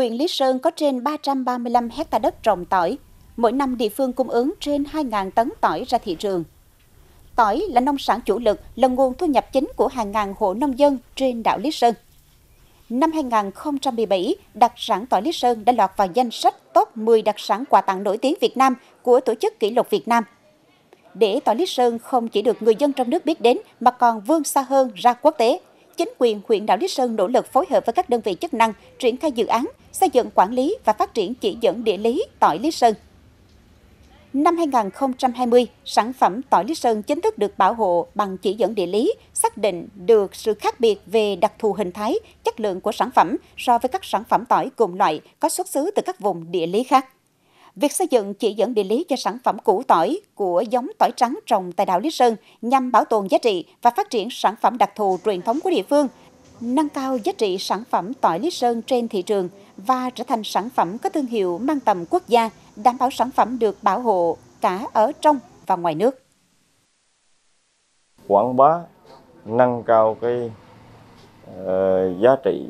huyện Lý Sơn có trên 335 hecta đất trồng tỏi. Mỗi năm địa phương cung ứng trên 2.000 tấn tỏi ra thị trường. Tỏi là nông sản chủ lực, là nguồn thu nhập chính của hàng ngàn hộ nông dân trên đảo Lý Sơn. Năm 2017, đặc sản tỏi Lý Sơn đã lọt vào danh sách top 10 đặc sản quà tặng nổi tiếng Việt Nam của Tổ chức Kỷ lục Việt Nam. Để tỏi Lý Sơn không chỉ được người dân trong nước biết đến mà còn vươn xa hơn ra quốc tế – chính quyền huyện đảo Lý Sơn nỗ lực phối hợp với các đơn vị chức năng triển khai dự án xây dựng quản lý và phát triển chỉ dẫn địa lý tỏi Lý Sơn. Năm 2020, sản phẩm tỏi Lý Sơn chính thức được bảo hộ bằng chỉ dẫn địa lý, xác định được sự khác biệt về đặc thù hình thái, chất lượng của sản phẩm so với các sản phẩm tỏi cùng loại có xuất xứ từ các vùng địa lý khác. Việc xây dựng chỉ dẫn địa lý cho sản phẩm củ tỏi của giống tỏi trắng trồng tại đảo Lý Sơn nhằm bảo tồn giá trị và phát triển sản phẩm đặc thù truyền thống của địa phương, nâng cao giá trị sản phẩm tỏi Lý Sơn trên thị trường và trở thành sản phẩm có thương hiệu mang tầm quốc gia, đảm bảo sản phẩm được bảo hộ cả ở trong và ngoài nước. Quảng bá nâng cao cái uh, giá trị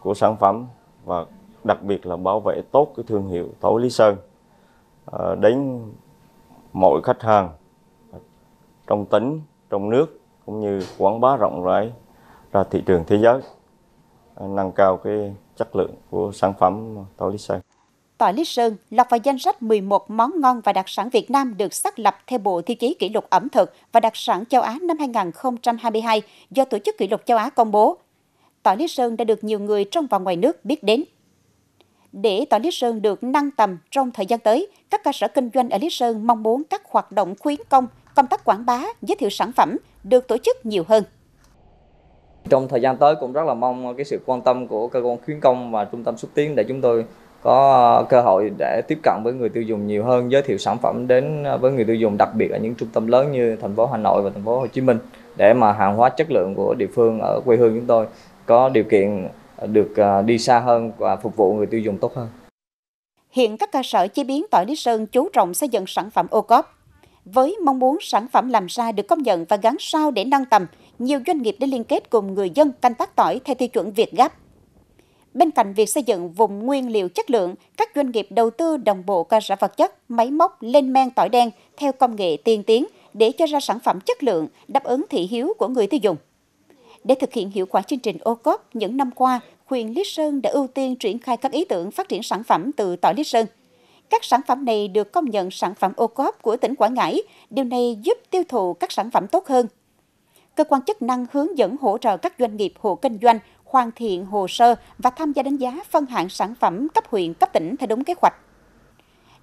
của sản phẩm và đặc biệt là bảo vệ tốt cái thương hiệu tỏi Lý Sơn. Ờ, đến mọi khách hàng trong tỉnh, trong nước cũng như quảng bá rộng rãi ra thị trường thế giới ờ, nâng cao cái chất lượng của sản phẩm tỏi Lý Sơn. Tỏi Lý Sơn lọt vào danh sách 11 món ngon và đặc sản Việt Nam được xác lập theo Bộ Tiêu chí Kỷ lục ẩm thực và đặc sản châu Á năm 2022 do Tổ chức Kỷ lục châu Á công bố. Tỏi Lý Sơn đã được nhiều người trong và ngoài nước biết đến. Để tỏi Lý Sơn được nâng tầm trong thời gian tới, các cơ sở kinh doanh ở Lý Sơn mong muốn các hoạt động khuyến công, công tác quảng bá, giới thiệu sản phẩm được tổ chức nhiều hơn. Trong thời gian tới cũng rất là mong cái sự quan tâm của cơ quan khuyến công và trung tâm xúc tiến để chúng tôi có cơ hội để tiếp cận với người tiêu dùng nhiều hơn, giới thiệu sản phẩm đến với người tiêu dùng đặc biệt ở những trung tâm lớn như thành phố Hà Nội và thành phố Hồ Chí Minh để mà hàng hóa chất lượng của địa phương ở quê hương chúng tôi có điều kiện được à, đi xa hơn và phục vụ người tiêu dùng tốt hơn. Hiện các cơ sở chế biến tỏi Lý Sơn chú trọng xây dựng sản phẩm ô cốp, Với mong muốn sản phẩm làm ra được công nhận và gắn sao để nâng tầm, nhiều doanh nghiệp đã liên kết cùng người dân canh tác tỏi theo tiêu chuẩn Việt Gáp. Bên cạnh việc xây dựng vùng nguyên liệu chất lượng, các doanh nghiệp đầu tư đồng bộ cơ sở vật chất, máy móc lên men tỏi đen theo công nghệ tiên tiến để cho ra sản phẩm chất lượng đáp ứng thị hiếu của người tiêu dùng. Để thực hiện hiệu quả chương trình ô cốp những năm qua, huyện Lý Sơn đã ưu tiên triển khai các ý tưởng phát triển sản phẩm từ tỏi Lý Sơn. Các sản phẩm này được công nhận sản phẩm ô cốp của tỉnh Quảng Ngãi, điều này giúp tiêu thụ các sản phẩm tốt hơn. Cơ quan chức năng hướng dẫn hỗ trợ các doanh nghiệp hộ kinh doanh hoàn thiện hồ sơ và tham gia đánh giá phân hạng sản phẩm cấp huyện, cấp tỉnh theo đúng kế hoạch.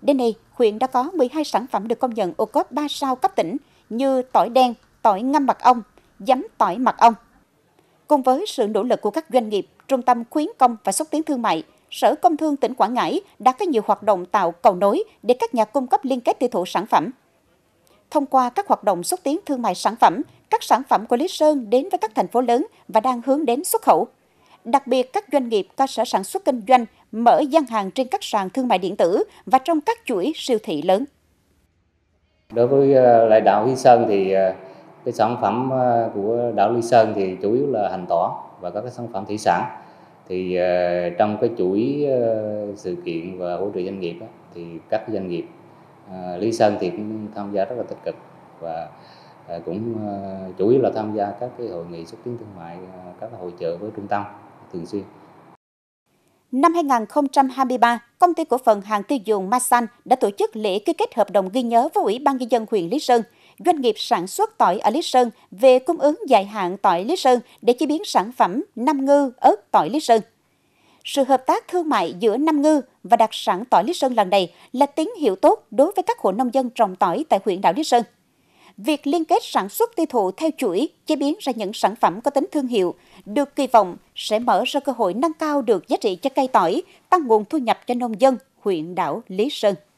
Đến nay, huyện đã có 12 sản phẩm được công nhận ô cốp 3 sao cấp tỉnh như tỏi đen, tỏi ngâm mật ong, giấm tỏi mật ong. Cùng với sự nỗ lực của các doanh nghiệp, Trung tâm khuyến công và xúc tiến thương mại, Sở Công Thương tỉnh Quảng Ngãi đã có nhiều hoạt động tạo cầu nối để các nhà cung cấp liên kết tiêu thụ sản phẩm. Thông qua các hoạt động xúc tiến thương mại sản phẩm, các sản phẩm của Lý Sơn đến với các thành phố lớn và đang hướng đến xuất khẩu. Đặc biệt, các doanh nghiệp cơ sở sản xuất kinh doanh mở gian hàng trên các sàn thương mại điện tử và trong các chuỗi siêu thị lớn. Đối với ờ, lại đạo Lý Sơn thì ờ, cái sản phẩm ờ, của đảo Lý Sơn thì chủ yếu là hành tỏ và các cái sản phẩm thủy sản thì ờ, trong cái chuỗi ờ, sự kiện và hỗ trợ doanh nghiệp thì các doanh nghiệp Lý Sơn thì cũng tham gia rất là tích cực và cũng chủ yếu là tham gia các cái hội nghị xúc tiến thương mại các hội trợ với trung tâm thường xuyên Năm 2023, công ty cổ phần hàng tiêu dùng Masan đã tổ chức lễ ký kết hợp đồng ghi nhớ với Ủy ban nhân dân huyện Lý Sơn – doanh nghiệp sản xuất tỏi ở Lý Sơn về cung ứng dài hạn tỏi Lý Sơn để chế biến sản phẩm Nam Ngư ớt tỏi Lý Sơn. Sự hợp tác thương mại giữa Nam Ngư và đặc sản tỏi Lý Sơn lần này là tín hiệu tốt đối với các hộ nông dân trồng tỏi tại huyện đảo Lý Sơn. Việc liên kết sản xuất tiêu thụ theo chuỗi, chế biến ra những sản phẩm có tính thương hiệu, được kỳ vọng sẽ mở ra cơ hội nâng cao được giá trị cho cây tỏi, tăng nguồn thu nhập cho nông dân huyện đảo Lý Sơn.